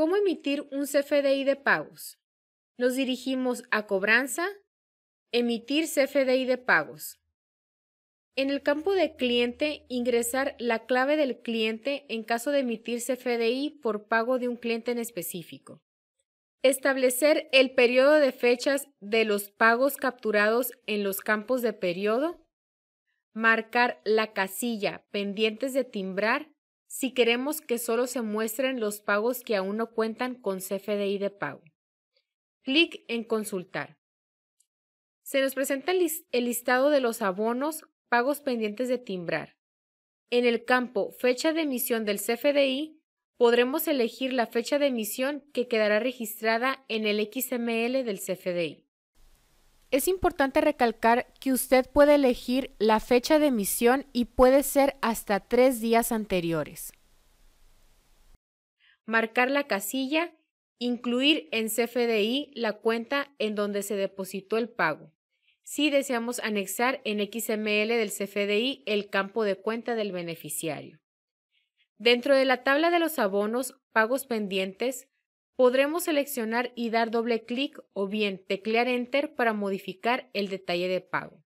¿Cómo emitir un CFDI de pagos? Nos dirigimos a cobranza, emitir CFDI de pagos. En el campo de cliente, ingresar la clave del cliente en caso de emitir CFDI por pago de un cliente en específico. Establecer el periodo de fechas de los pagos capturados en los campos de periodo. Marcar la casilla pendientes de timbrar si queremos que solo se muestren los pagos que aún no cuentan con CFDI de pago. Clic en Consultar. Se nos presenta el listado de los abonos, pagos pendientes de timbrar. En el campo Fecha de emisión del CFDI, podremos elegir la fecha de emisión que quedará registrada en el XML del CFDI. Es importante recalcar que usted puede elegir la fecha de emisión y puede ser hasta tres días anteriores. Marcar la casilla, incluir en CFDI la cuenta en donde se depositó el pago. Si deseamos anexar en XML del CFDI el campo de cuenta del beneficiario. Dentro de la tabla de los abonos, pagos pendientes, podremos seleccionar y dar doble clic o bien teclear Enter para modificar el detalle de pago.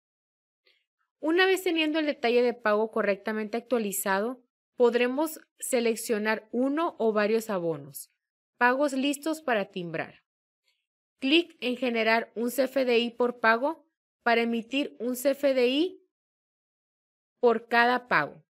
Una vez teniendo el detalle de pago correctamente actualizado, podremos seleccionar uno o varios abonos, pagos listos para timbrar. Clic en Generar un CFDI por pago para emitir un CFDI por cada pago.